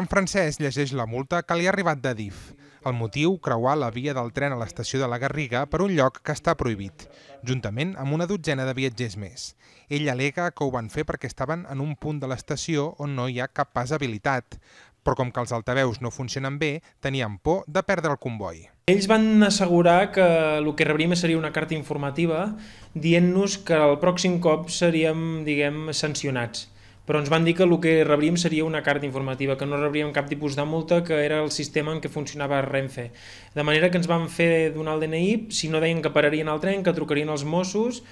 En francès llegeix la multa que li ha arribat de DIF. El motiu, creuar la via del tren a l'estació de la Garriga per un lloc que està prohibit, juntament amb una dotzena de viatgers més. Ell alega que ho van fer perquè estaven en un punt de l'estació on no hi ha cap pas habilitat, però com que els altaveus no funcionen bé, tenien por de perdre el comboi. Ells van assegurar que el que rebríem seria una carta informativa dient-nos que el pròxim cop seríem, diguem, sancionats però ens van dir que el que rebríem seria una carta informativa, que no rebríem cap tipus de multa, que era el sistema en què funcionava Renfe. De manera que ens van fer donar el DNI, si no deien que pararien el tren, que trucarien els Mossos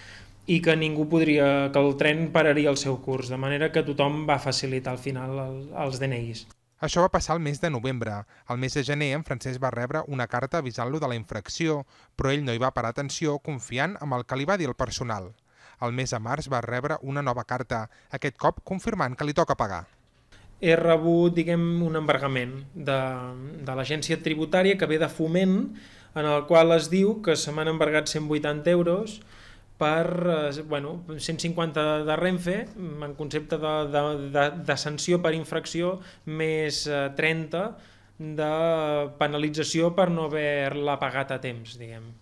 i que ningú podria, que el tren pararia el seu curs, de manera que tothom va facilitar al final el, els DNIs. Això va passar el mes de novembre. Al mes de gener, en Francesc va rebre una carta avisant-lo de la infracció, però ell no hi va parar atenció, confiant amb el que li va dir el personal. Al mes de març va rebre una nova carta, aquest cop confirmant que li toca pagar he rebut diguem, un embargament de, de l'agència tributària que ve de foment en el qual es diu que se m'han embargat 180 euros per eh, bueno, 150 de Renfe en concepte de, de, de, de sanció per infracció més 30 eh, de penalització per no haver-la pagat a temps, diguem.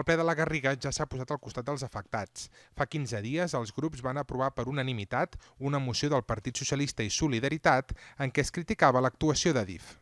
El ple de la Garriga ja s'ha posat al costat dels afectats. Fa 15 dies els grups van aprovar per unanimitat una moció del Partit Socialista i Solidaritat en què es criticava l'actuació d'Adif.